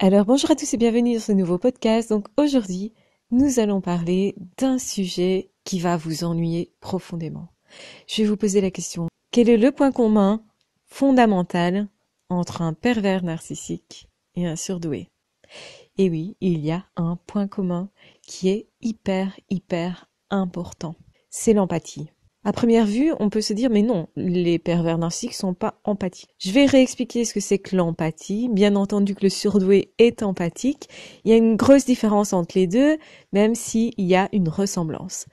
Alors bonjour à tous et bienvenue dans ce nouveau podcast. Donc aujourd'hui, nous allons parler d'un sujet qui va vous ennuyer profondément. Je vais vous poser la question, quel est le point commun fondamental entre un pervers narcissique et un surdoué Eh oui, il y a un point commun qui est hyper, hyper important. C'est l'empathie. À première vue, on peut se dire mais non, les pervers narcissiques sont pas empathiques. Je vais réexpliquer ce que c'est que l'empathie. Bien entendu que le surdoué est empathique. Il y a une grosse différence entre les deux, même s'il y a une ressemblance.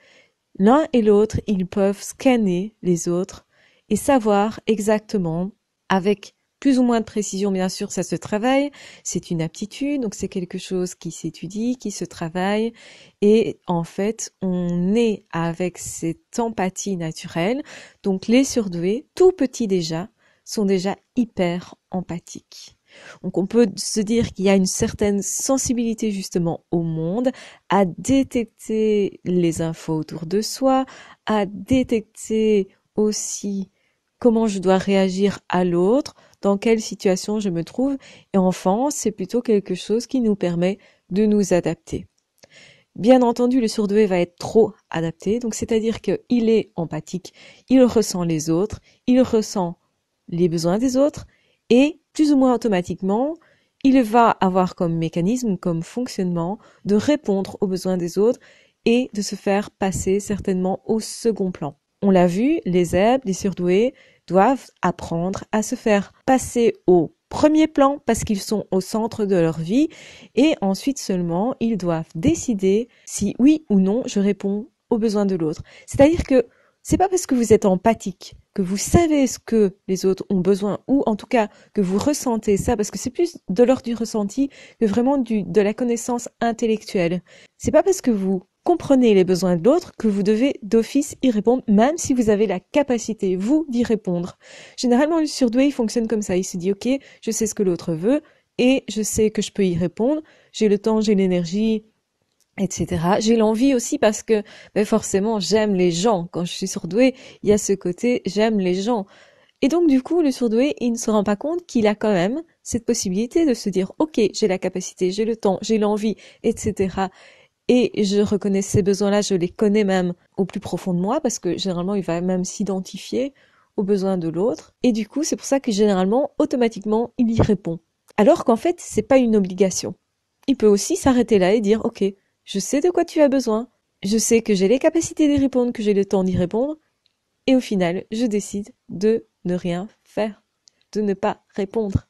L'un et l'autre, ils peuvent scanner les autres et savoir exactement avec plus ou moins de précision, bien sûr, ça se travaille. C'est une aptitude, donc c'est quelque chose qui s'étudie, qui se travaille. Et en fait, on est avec cette empathie naturelle. Donc les surdoués, tout petits déjà, sont déjà hyper empathiques. Donc on peut se dire qu'il y a une certaine sensibilité justement au monde, à détecter les infos autour de soi, à détecter aussi comment je dois réagir à l'autre, dans quelle situation je me trouve, et enfin, c'est plutôt quelque chose qui nous permet de nous adapter. Bien entendu, le surdoué va être trop adapté, donc c'est-à-dire qu'il est empathique, il ressent les autres, il ressent les besoins des autres, et plus ou moins automatiquement, il va avoir comme mécanisme, comme fonctionnement, de répondre aux besoins des autres et de se faire passer certainement au second plan. On l'a vu, les zèbres, les surdoués doivent apprendre à se faire passer au premier plan parce qu'ils sont au centre de leur vie et ensuite seulement ils doivent décider si oui ou non je réponds aux besoins de l'autre. C'est-à-dire que c'est pas parce que vous êtes empathique que vous savez ce que les autres ont besoin ou en tout cas que vous ressentez ça parce que c'est plus de l'ordre du ressenti que vraiment du, de la connaissance intellectuelle. C'est pas parce que vous comprenez les besoins de l'autre que vous devez d'office y répondre, même si vous avez la capacité, vous, d'y répondre. Généralement, le surdoué, il fonctionne comme ça. Il se dit, OK, je sais ce que l'autre veut et je sais que je peux y répondre. J'ai le temps, j'ai l'énergie, etc. J'ai l'envie aussi parce que ben forcément j'aime les gens. Quand je suis surdoué, il y a ce côté j'aime les gens. Et donc du coup, le surdoué, il ne se rend pas compte qu'il a quand même cette possibilité de se dire ok, j'ai la capacité, j'ai le temps, j'ai l'envie, etc. Et je reconnais ces besoins-là, je les connais même au plus profond de moi, parce que généralement, il va même s'identifier aux besoins de l'autre. Et du coup, c'est pour ça que généralement, automatiquement, il y répond. Alors qu'en fait, ce n'est pas une obligation. Il peut aussi s'arrêter là et dire, OK, je sais de quoi tu as besoin, je sais que j'ai les capacités d'y répondre, que j'ai le temps d'y répondre, et au final, je décide de ne rien faire, de ne pas répondre.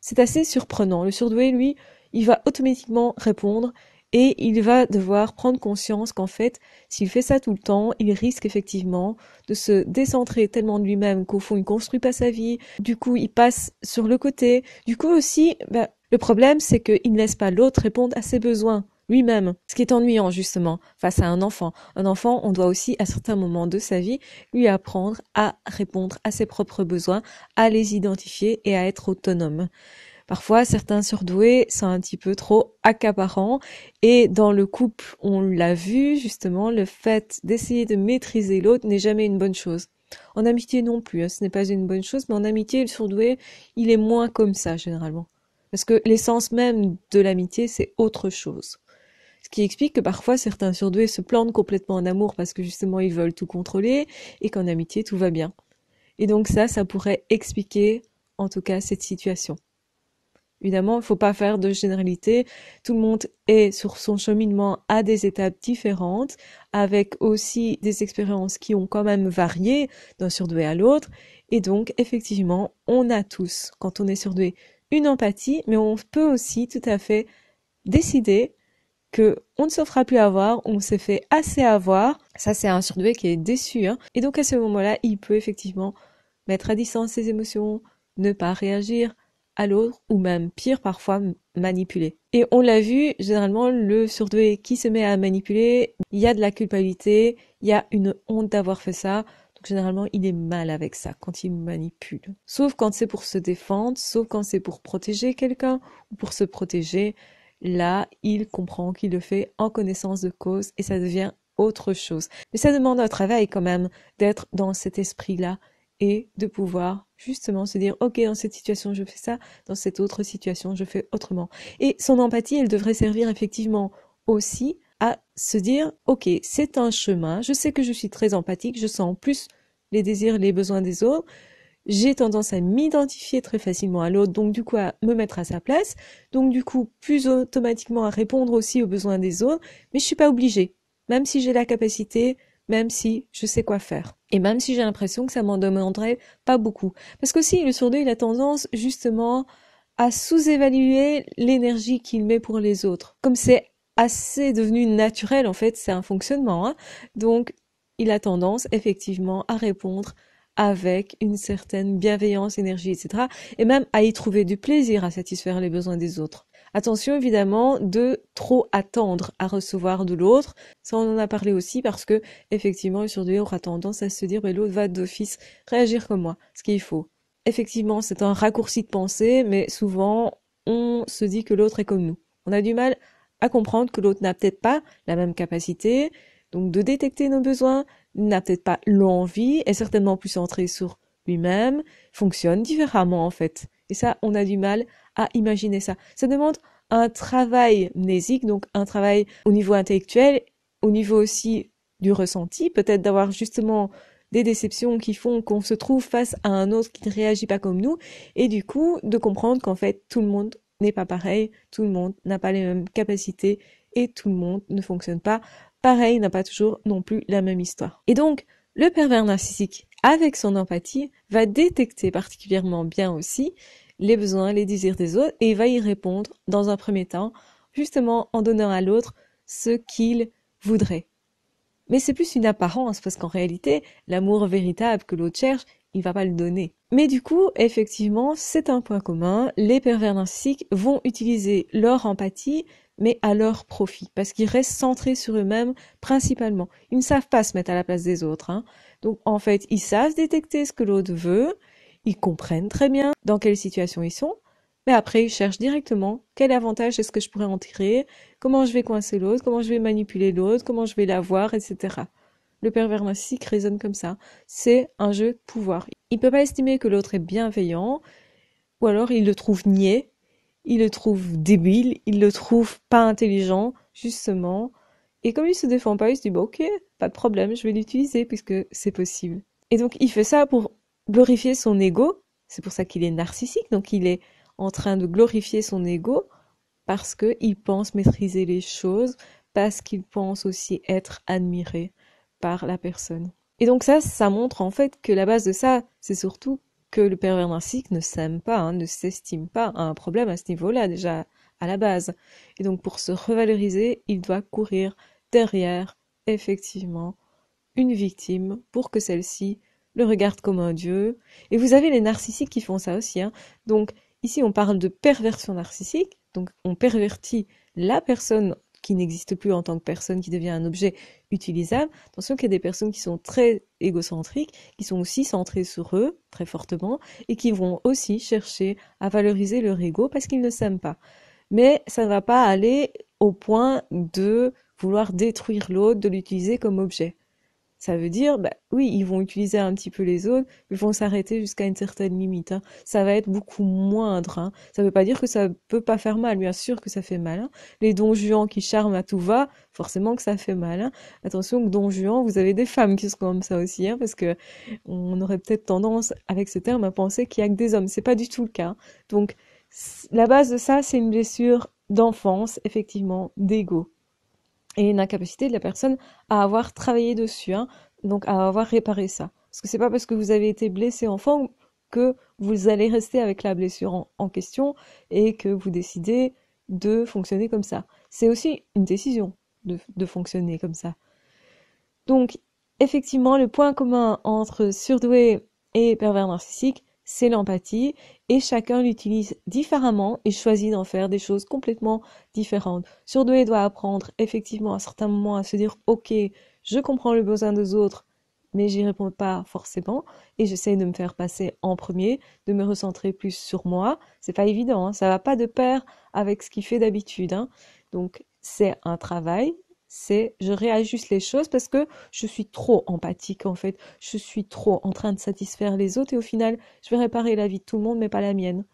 C'est assez surprenant. Le surdoué, lui, il va automatiquement répondre et il va devoir prendre conscience qu'en fait, s'il fait ça tout le temps, il risque effectivement de se décentrer tellement de lui-même qu'au fond, il construit pas sa vie. Du coup, il passe sur le côté. Du coup aussi, bah, le problème, c'est qu'il ne laisse pas l'autre répondre à ses besoins lui-même, ce qui est ennuyant justement face à un enfant. Un enfant, on doit aussi à certains moments de sa vie lui apprendre à répondre à ses propres besoins, à les identifier et à être autonome. Parfois, certains surdoués sont un petit peu trop accaparants et dans le couple, on l'a vu justement, le fait d'essayer de maîtriser l'autre n'est jamais une bonne chose. En amitié non plus, hein, ce n'est pas une bonne chose, mais en amitié, le surdoué, il est moins comme ça généralement. Parce que l'essence même de l'amitié, c'est autre chose. Ce qui explique que parfois certains surdoués se plantent complètement en amour parce que justement ils veulent tout contrôler et qu'en amitié tout va bien. Et donc ça, ça pourrait expliquer en tout cas cette situation. Évidemment, il ne faut pas faire de généralité. Tout le monde est sur son cheminement à des étapes différentes, avec aussi des expériences qui ont quand même varié d'un surdoué à l'autre. Et donc, effectivement, on a tous, quand on est surdoué, une empathie, mais on peut aussi tout à fait décider que on ne se fera plus avoir, on s'est fait assez avoir. Ça, c'est un surdoué qui est déçu. Hein. Et donc, à ce moment-là, il peut effectivement mettre à distance ses émotions, ne pas réagir, à l'autre ou même pire parfois manipuler. Et on l'a vu, généralement le surdoué qui se met à manipuler, il y a de la culpabilité, il y a une honte d'avoir fait ça. Donc généralement, il est mal avec ça quand il manipule. Sauf quand c'est pour se défendre, sauf quand c'est pour protéger quelqu'un ou pour se protéger, là, il comprend qu'il le fait en connaissance de cause et ça devient autre chose. Mais ça demande un travail quand même d'être dans cet esprit-là et de pouvoir justement se dire ok dans cette situation je fais ça, dans cette autre situation je fais autrement. Et son empathie elle devrait servir effectivement aussi à se dire ok c'est un chemin, je sais que je suis très empathique, je sens en plus les désirs, les besoins des autres, j'ai tendance à m'identifier très facilement à l'autre, donc du coup à me mettre à sa place, donc du coup plus automatiquement à répondre aussi aux besoins des autres, mais je suis pas obligée, même si j'ai la capacité, même si je sais quoi faire. Et même si j'ai l'impression que ça m'en demanderait pas beaucoup. Parce que si le sourdeux, il a tendance justement à sous-évaluer l'énergie qu'il met pour les autres. Comme c'est assez devenu naturel, en fait, c'est un fonctionnement. Hein. Donc, il a tendance effectivement à répondre avec une certaine bienveillance, énergie, etc. Et même à y trouver du plaisir, à satisfaire les besoins des autres. Attention évidemment de trop attendre à recevoir de l'autre. Ça on en a parlé aussi parce que effectivement le surdoué aura tendance à se dire mais l'autre va d'office réagir comme moi, ce qu'il faut. Effectivement c'est un raccourci de pensée mais souvent on se dit que l'autre est comme nous. On a du mal à comprendre que l'autre n'a peut-être pas la même capacité donc de détecter nos besoins, n'a peut-être pas l'envie, est certainement plus centré sur lui-même, fonctionne différemment en fait. Et ça, on a du mal à imaginer ça. Ça demande un travail mnésique, donc un travail au niveau intellectuel, au niveau aussi du ressenti, peut-être d'avoir justement des déceptions qui font qu'on se trouve face à un autre qui ne réagit pas comme nous, et du coup de comprendre qu'en fait tout le monde n'est pas pareil, tout le monde n'a pas les mêmes capacités, et tout le monde ne fonctionne pas pareil, n'a pas toujours non plus la même histoire. Et donc, le pervers narcissique, avec son empathie, va détecter particulièrement bien aussi les besoins, les désirs des autres, et il va y répondre dans un premier temps, justement en donnant à l'autre ce qu'il voudrait. Mais c'est plus une apparence, parce qu'en réalité, l'amour véritable que l'autre cherche, il va pas le donner. Mais du coup, effectivement, c'est un point commun, les pervers narcissiques vont utiliser leur empathie, mais à leur profit, parce qu'ils restent centrés sur eux-mêmes principalement. Ils ne savent pas se mettre à la place des autres. Hein. Donc en fait, ils savent détecter ce que l'autre veut, ils comprennent très bien dans quelle situation ils sont, mais après ils cherchent directement quel avantage est-ce que je pourrais en tirer, comment je vais coincer l'autre, comment je vais manipuler l'autre, comment je vais l'avoir, etc. Le pervers narcissique raisonne comme ça. C'est un jeu de pouvoir. Il ne peut pas estimer que l'autre est bienveillant, ou alors il le trouve niais, il le trouve débile, il le trouve pas intelligent, justement. Et comme il se défend pas, il se dit ok, pas de problème, je vais l'utiliser puisque c'est possible. Et donc il fait ça pour glorifier son ego. C'est pour ça qu'il est narcissique. Donc il est en train de glorifier son ego parce qu'il pense maîtriser les choses, parce qu'il pense aussi être admiré par la personne. Et donc ça, ça montre en fait que la base de ça, c'est surtout que le pervers narcissique ne s'aime pas, hein, ne s'estime pas, a un problème à ce niveau-là déjà à la base. Et donc pour se revaloriser, il doit courir derrière, effectivement, une victime pour que celle-ci le regarde comme un dieu. Et vous avez les narcissiques qui font ça aussi. Hein. Donc ici, on parle de perversion narcissique. Donc on pervertit la personne qui n'existe plus en tant que personne, qui devient un objet utilisable. Attention qu'il y a des personnes qui sont très égocentriques, qui sont aussi centrées sur eux très fortement, et qui vont aussi chercher à valoriser leur ego parce qu'ils ne s'aiment pas. Mais ça ne va pas aller au point de vouloir détruire l'autre, de l'utiliser comme objet. Ça veut dire, bah, oui, ils vont utiliser un petit peu les zones, ils vont s'arrêter jusqu'à une certaine limite. Hein. Ça va être beaucoup moindre. Hein. Ça ne veut pas dire que ça peut pas faire mal. Bien sûr que ça fait mal. Hein. Les dons Juan qui charment à tout va, forcément que ça fait mal. Attention que dons Juan, vous avez des femmes qui sont comme ça aussi, parce que on aurait peut-être tendance, avec ce terme, à penser qu'il y a que des hommes. C'est pas du tout le cas. Donc, la base de ça, c'est une blessure d'enfance, effectivement, d'ego et une incapacité de la personne à avoir travaillé dessus, hein, donc à avoir réparé ça. Parce que c'est pas parce que vous avez été blessé enfant que vous allez rester avec la blessure en, question et que vous décidez de fonctionner comme ça. C'est aussi une décision de fonctionner comme ça. Donc, effectivement, le point commun entre surdoué et pervers narcissique, c'est l'empathie, et chacun l'utilise différemment et choisit d'en faire des choses complètement différentes. il doit apprendre effectivement à certains moments à se dire ok, je comprends le besoin des autres, mais j'y réponds pas forcément, et j'essaie de me faire passer en premier, de me recentrer plus sur moi. C'est pas évident, ça hein. ça va pas de pair avec ce qu'il fait d'habitude. Hein. Donc c'est un travail, c'est je réajuste les choses parce que je suis trop empathique en fait. Je suis trop en train de satisfaire les autres et au final, je vais réparer la vie de tout le monde mais pas la mienne.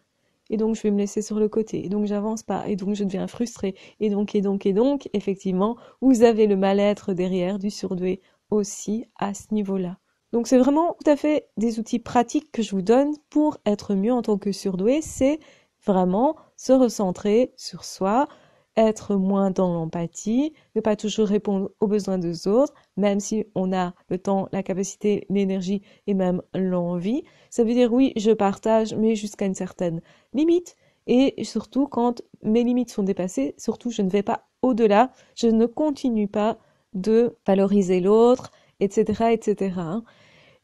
Et donc je vais me laisser sur le côté. Et donc j'avance pas. Et donc je deviens frustrée. Et donc et donc et donc effectivement, vous avez le mal-être derrière du surdoué aussi à ce niveau-là. Donc c'est vraiment tout à fait des outils pratiques que je vous donne pour être mieux en tant que surdoué. C'est vraiment se recentrer sur soi, être moins dans l'empathie, ne pas toujours répondre aux besoins des autres, même si on a le temps, la capacité, l'énergie et même l'envie. Ça veut dire oui, je partage, mais jusqu'à une certaine limite. Et surtout, quand mes limites sont dépassées, surtout, je ne vais pas au-delà, je ne continue pas de valoriser l'autre, etc., etc.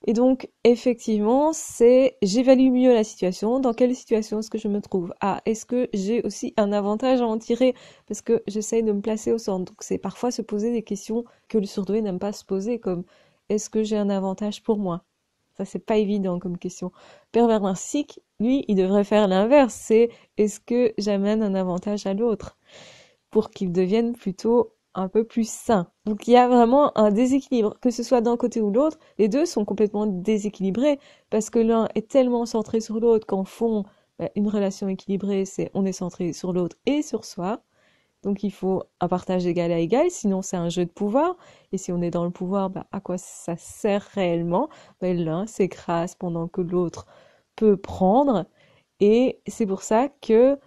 Et donc, effectivement, c'est j'évalue mieux la situation. Dans quelle situation est-ce que je me trouve Ah, est-ce que j'ai aussi un avantage à en tirer Parce que j'essaye de me placer au centre. Donc, c'est parfois se poser des questions que le surdoué n'aime pas se poser, comme est-ce que j'ai un avantage pour moi Ça, c'est pas évident comme question. Pervers narcissique, lui, il devrait faire l'inverse. C'est est-ce que j'amène un avantage à l'autre Pour qu'il devienne plutôt un peu plus sain. Donc il y a vraiment un déséquilibre, que ce soit d'un côté ou l'autre, les deux sont complètement déséquilibrés parce que l'un est tellement centré sur l'autre qu'en fond, bah, une relation équilibrée, c'est on est centré sur l'autre et sur soi. Donc il faut un partage égal à égal, sinon c'est un jeu de pouvoir. Et si on est dans le pouvoir, bah, à quoi ça sert réellement bah, L'un s'écrase pendant que l'autre peut prendre. Et c'est pour ça que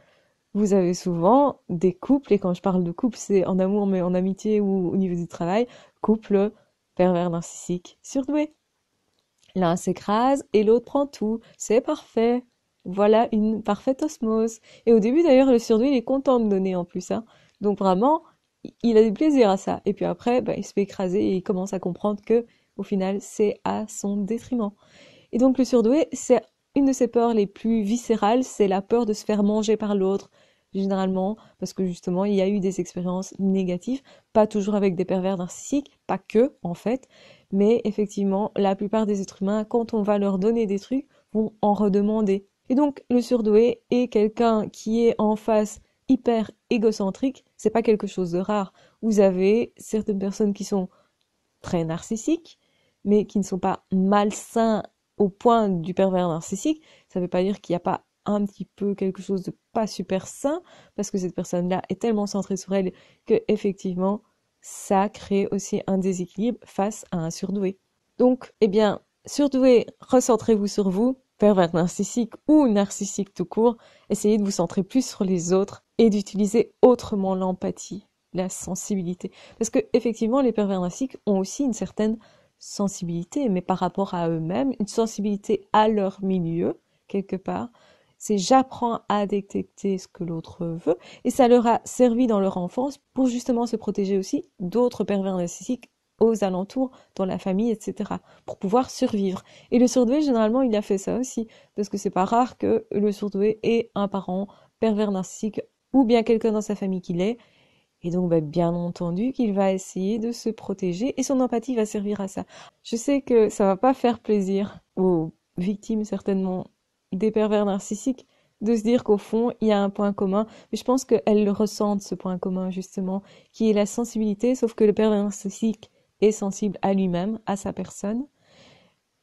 vous avez souvent des couples, et quand je parle de couple, c'est en amour, mais en amitié ou au niveau du travail, couple pervers narcissique surdoué. L'un s'écrase et l'autre prend tout. C'est parfait. Voilà une parfaite osmose. Et au début, d'ailleurs, le surdoué, il est content de donner en plus. Hein. Donc vraiment, il a du plaisir à ça. Et puis après, bah, il se fait écraser et il commence à comprendre que, au final, c'est à son détriment. Et donc le surdoué, c'est une de ses peurs les plus viscérales, c'est la peur de se faire manger par l'autre, généralement parce que justement il y a eu des expériences négatives, pas toujours avec des pervers narcissiques, pas que en fait, mais effectivement la plupart des êtres humains quand on va leur donner des trucs vont en redemander. Et donc le surdoué est quelqu'un qui est en face hyper égocentrique, c'est pas quelque chose de rare. Vous avez certaines personnes qui sont très narcissiques, mais qui ne sont pas malsains au point du pervers narcissique. Ça ne veut pas dire qu'il n'y a pas un petit peu quelque chose de pas super sain parce que cette personne-là est tellement centrée sur elle que effectivement ça crée aussi un déséquilibre face à un surdoué. Donc, eh bien, surdoué, recentrez-vous sur vous, pervers narcissique ou narcissique tout court, essayez de vous centrer plus sur les autres et d'utiliser autrement l'empathie, la sensibilité. Parce que effectivement, les pervers narcissiques ont aussi une certaine sensibilité, mais par rapport à eux-mêmes, une sensibilité à leur milieu, quelque part, c'est j'apprends à détecter ce que l'autre veut et ça leur a servi dans leur enfance pour justement se protéger aussi d'autres pervers narcissiques aux alentours, dans la famille, etc., pour pouvoir survivre. Et le surdoué, généralement, il a fait ça aussi, parce que c'est pas rare que le surdoué ait un parent pervers narcissique ou bien quelqu'un dans sa famille qu'il est. Et donc, bah, bien entendu qu'il va essayer de se protéger et son empathie va servir à ça. Je sais que ça va pas faire plaisir aux victimes, certainement, des pervers narcissiques de se dire qu'au fond, il y a un point commun. Mais je pense qu'elles le ressentent, ce point commun, justement, qui est la sensibilité, sauf que le pervers narcissique est sensible à lui-même, à sa personne.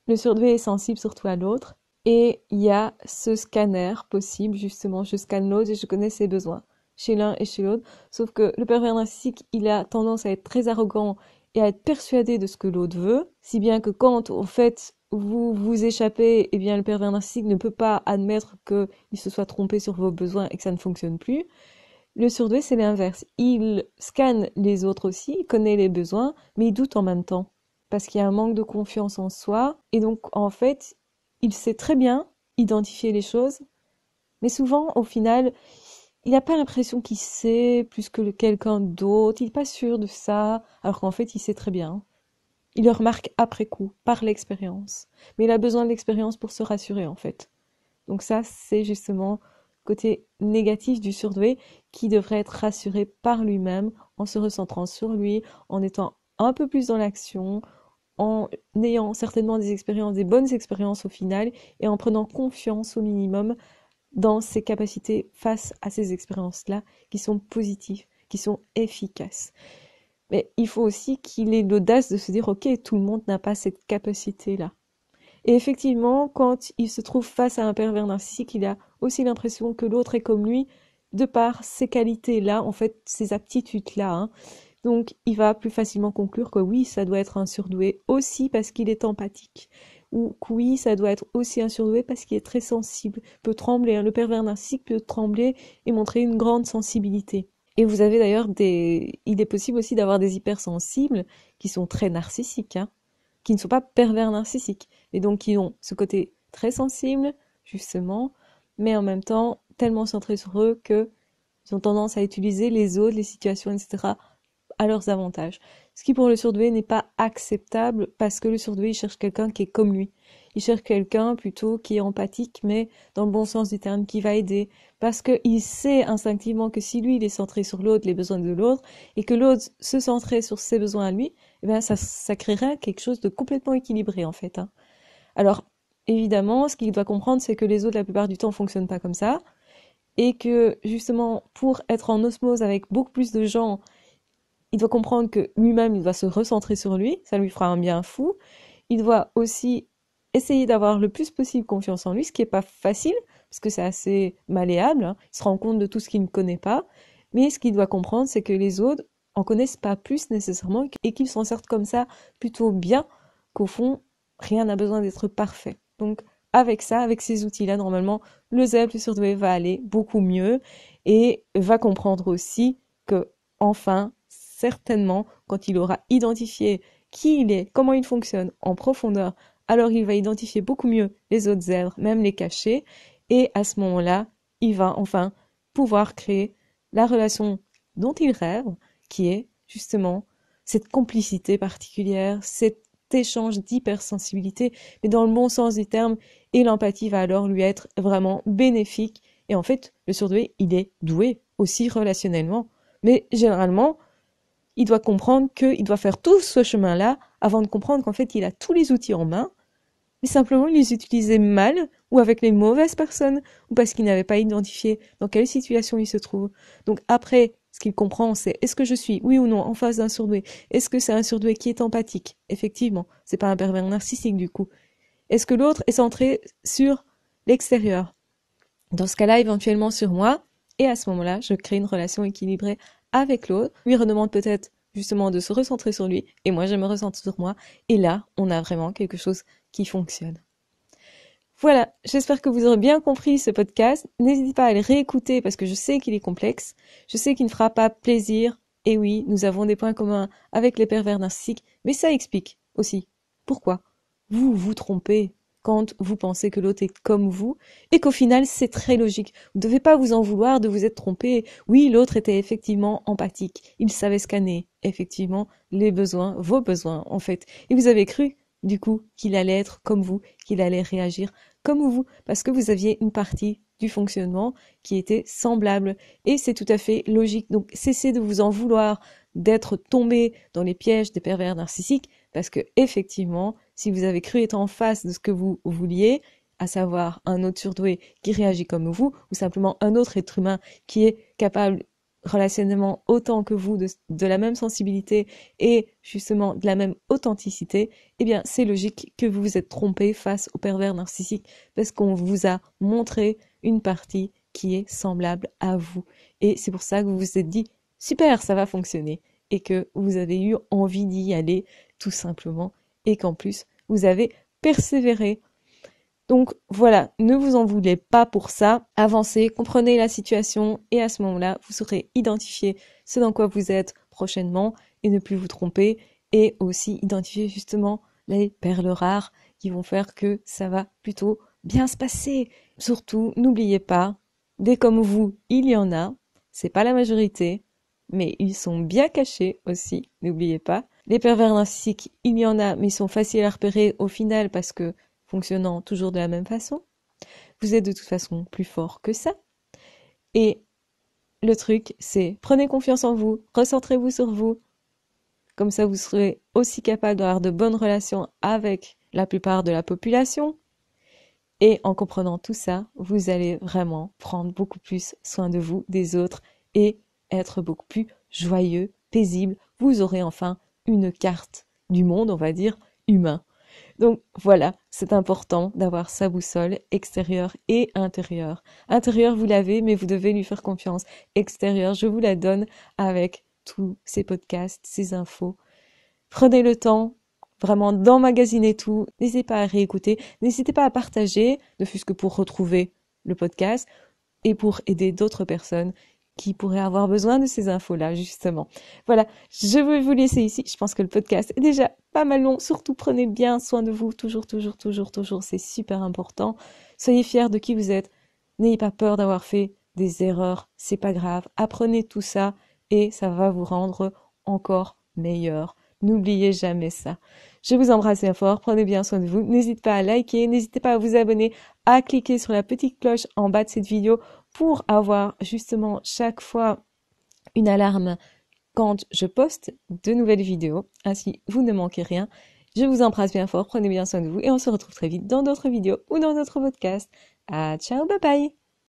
Le surdoué est sensible surtout à l'autre. Et il y a ce scanner possible, justement. Je scanne l'autre et je connais ses besoins chez l'un et chez l'autre. Sauf que le pervers narcissique, il a tendance à être très arrogant et à être persuadé de ce que l'autre veut, si bien que quand en fait vous vous échappez, eh bien le pervers narcissique ne peut pas admettre qu'il se soit trompé sur vos besoins et que ça ne fonctionne plus. Le surdoué, c'est l'inverse. Il scanne les autres aussi, connaît les besoins, mais il doute en même temps, parce qu'il y a un manque de confiance en soi, et donc en fait, il sait très bien identifier les choses, mais souvent, au final, il n'a pas l'impression qu'il sait plus que quelqu'un d'autre, il n'est pas sûr de ça, alors qu'en fait il sait très bien. Il le remarque après coup, par l'expérience. Mais il a besoin de l'expérience pour se rassurer en fait. Donc ça, c'est justement côté négatif du surdoué qui devrait être rassuré par lui-même en se recentrant sur lui, en étant un peu plus dans l'action, en ayant certainement des expériences, des bonnes expériences au final, et en prenant confiance au minimum dans ses capacités face à ces expériences-là qui sont positives, qui sont efficaces. Mais il faut aussi qu'il ait l'audace de se dire, OK, tout le monde n'a pas cette capacité-là. Et effectivement, quand il se trouve face à un pervers narcissique, il a aussi l'impression que l'autre est comme lui, de par ses qualités-là, en fait, ses aptitudes-là. Hein. Donc, il va plus facilement conclure que oui, ça doit être un surdoué aussi parce qu'il est empathique ou oui, ça doit être aussi un surdoué parce qu'il est très sensible, peut trembler. Hein. Le pervers narcissique peut trembler et montrer une grande sensibilité. Et vous avez d'ailleurs des. Il est possible aussi d'avoir des hypersensibles qui sont très narcissiques, hein, qui ne sont pas pervers narcissiques, et donc qui ont ce côté très sensible, justement, mais en même temps tellement centré sur eux qu'ils ont tendance à utiliser les autres, les situations, etc., à leurs avantages. Ce qui pour le surdoué n'est pas acceptable parce que le surdoué il cherche quelqu'un qui est comme lui. Il cherche quelqu'un plutôt qui est empathique, mais dans le bon sens du terme, qui va aider. Parce qu'il sait instinctivement que si lui, il est centré sur l'autre, les besoins de l'autre, et que l'autre se centrait sur ses besoins à lui, et eh bien, ça, ça créerait quelque chose de complètement équilibré, en fait. Hein. Alors, évidemment, ce qu'il doit comprendre, c'est que les autres, la plupart du temps, fonctionnent pas comme ça. Et que, justement, pour être en osmose avec beaucoup plus de gens il doit comprendre que lui-même, il doit se recentrer sur lui, ça lui fera un bien fou. Il doit aussi essayer d'avoir le plus possible confiance en lui, ce qui n'est pas facile, parce que c'est assez malléable, hein. il se rend compte de tout ce qu'il ne connaît pas, mais ce qu'il doit comprendre, c'est que les autres en connaissent pas plus nécessairement et qu'ils s'en sortent comme ça plutôt bien qu'au fond, rien n'a besoin d'être parfait. Donc avec ça, avec ces outils-là, normalement, le zèle plus surdoué va aller beaucoup mieux et va comprendre aussi que enfin, certainement quand il aura identifié qui il est, comment il fonctionne en profondeur, alors il va identifier beaucoup mieux les autres êtres, même les cachés, et à ce moment-là, il va enfin pouvoir créer la relation dont il rêve, qui est justement cette complicité particulière, cet échange d'hypersensibilité, mais dans le bon sens du terme, et l'empathie va alors lui être vraiment bénéfique. Et en fait, le surdoué, il est doué aussi relationnellement. Mais généralement, il doit comprendre qu'il doit faire tout ce chemin-là avant de comprendre qu'en fait il a tous les outils en main, mais simplement il les utilisait mal ou avec les mauvaises personnes ou parce qu'il n'avait pas identifié dans quelle situation il se trouve. Donc après, ce qu'il comprend, c'est est-ce que je suis, oui ou non, en face d'un surdoué Est-ce que c'est un surdoué qui est empathique Effectivement, c'est pas un pervers narcissique du coup. Est-ce que l'autre est centré sur l'extérieur Dans ce cas-là, éventuellement sur moi, et à ce moment-là, je crée une relation équilibrée avec l'autre, lui redemande peut-être justement de se recentrer sur lui, et moi je me recentre sur moi, et là on a vraiment quelque chose qui fonctionne. Voilà, j'espère que vous aurez bien compris ce podcast. N'hésitez pas à le réécouter parce que je sais qu'il est complexe, je sais qu'il ne fera pas plaisir, et oui, nous avons des points communs avec les pervers narcissiques, mais ça explique aussi pourquoi vous vous trompez quand vous pensez que l'autre est comme vous, et qu'au final c'est très logique. Vous ne devez pas vous en vouloir de vous être trompé. Oui, l'autre était effectivement empathique, il savait scanner effectivement les besoins, vos besoins en fait, et vous avez cru du coup qu'il allait être comme vous, qu'il allait réagir comme vous, parce que vous aviez une partie du fonctionnement qui était semblable, et c'est tout à fait logique. Donc cessez de vous en vouloir d'être tombé dans les pièges des pervers narcissiques, parce que effectivement, si vous avez cru être en face de ce que vous vouliez, à savoir un autre surdoué qui réagit comme vous, ou simplement un autre être humain qui est capable relationnellement autant que vous de, de la même sensibilité et justement de la même authenticité, eh bien c'est logique que vous vous êtes trompé face au pervers narcissique parce qu'on vous a montré une partie qui est semblable à vous. Et c'est pour ça que vous vous êtes dit, super, ça va fonctionner, et que vous avez eu envie d'y aller, tout simplement, et qu'en plus, vous avez persévéré. Donc voilà, ne vous en voulez pas pour ça, avancez, comprenez la situation, et à ce moment-là, vous saurez identifier ce dans quoi vous êtes prochainement, et ne plus vous tromper, et aussi identifier justement les perles rares qui vont faire que ça va plutôt bien se passer. Surtout, n'oubliez pas, des comme vous, il y en a, c'est pas la majorité, mais ils sont bien cachés aussi, n'oubliez pas, les pervers narcissiques, il y en a, mais ils sont faciles à repérer au final parce que fonctionnant toujours de la même façon. Vous êtes de toute façon plus fort que ça. Et le truc, c'est prenez confiance en vous, recentrez-vous sur vous. Comme ça, vous serez aussi capable d'avoir de bonnes relations avec la plupart de la population. Et en comprenant tout ça, vous allez vraiment prendre beaucoup plus soin de vous, des autres, et être beaucoup plus joyeux, paisible. Vous aurez enfin une carte du monde, on va dire, humain. Donc voilà, c'est important d'avoir sa boussole extérieure et intérieure. Intérieure, vous l'avez, mais vous devez lui faire confiance. Extérieure, je vous la donne avec tous ces podcasts, ces infos. Prenez le temps vraiment d'emmagasiner tout. N'hésitez pas à réécouter. N'hésitez pas à partager, ne fût-ce que pour retrouver le podcast et pour aider d'autres personnes qui pourraient avoir besoin de ces infos-là, justement. Voilà, je vais vous laisser ici. Je pense que le podcast est déjà pas mal long. Surtout, prenez bien soin de vous, toujours, toujours, toujours, toujours. C'est super important. Soyez fiers de qui vous êtes. N'ayez pas peur d'avoir fait des erreurs. C'est pas grave. Apprenez tout ça et ça va vous rendre encore meilleur. N'oubliez jamais ça. Je vous embrasse bien fort, prenez bien soin de vous. N'hésitez pas à liker, n'hésitez pas à vous abonner, à cliquer sur la petite cloche en bas de cette vidéo pour avoir justement chaque fois une alarme quand je poste de nouvelles vidéos. Ainsi, vous ne manquez rien. Je vous embrasse bien fort, prenez bien soin de vous et on se retrouve très vite dans d'autres vidéos ou dans d'autres podcasts. À ciao, bye bye